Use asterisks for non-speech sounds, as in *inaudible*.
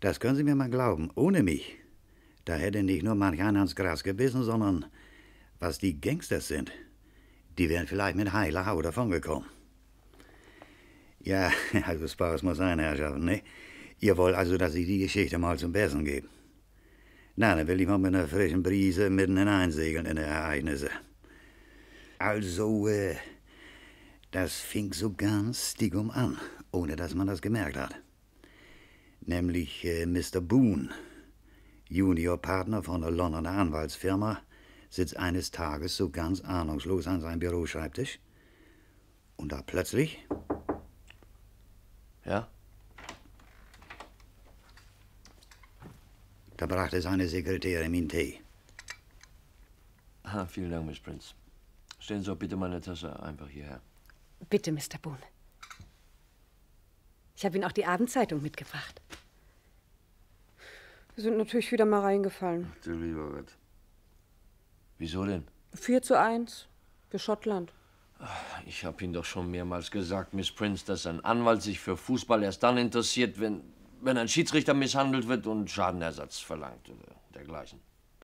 Das können Sie mir mal glauben, ohne mich. Da hätte nicht nur manch einer ans Gras gebissen, sondern was die Gangsters sind, die wären vielleicht mit heiler Haut davongekommen. Ja, *laughs* also Spaß muss sein, Herrschaften, ne? Ihr wollt also, dass ich die Geschichte mal zum Besten gebe. Na, dann will ich mal mit einer frischen Brise mitten hineinsegeln in die Ereignisse. Also, äh, das fing so ganz stigum an, ohne dass man das gemerkt hat nämlich äh, Mr. Boone, Juniorpartner von der Londoner Anwaltsfirma, sitzt eines Tages so ganz ahnungslos an seinem Büroschreibtisch. Und da plötzlich. Ja? Da brachte seine Sekretärin ihm Tee. Ah, vielen Dank, Miss Prince. Stellen Sie doch bitte meine Tasse einfach hierher. Bitte, Mr. Boone. Ich habe Ihnen auch die Abendzeitung mitgebracht. Wir sind natürlich wieder mal reingefallen. Ach du lieber Gott. Wieso denn? 4 zu 1 für Schottland. Ich habe Ihnen doch schon mehrmals gesagt, Miss Prince, dass ein Anwalt sich für Fußball erst dann interessiert, wenn, wenn ein Schiedsrichter misshandelt wird und Schadenersatz verlangt oder dergleichen.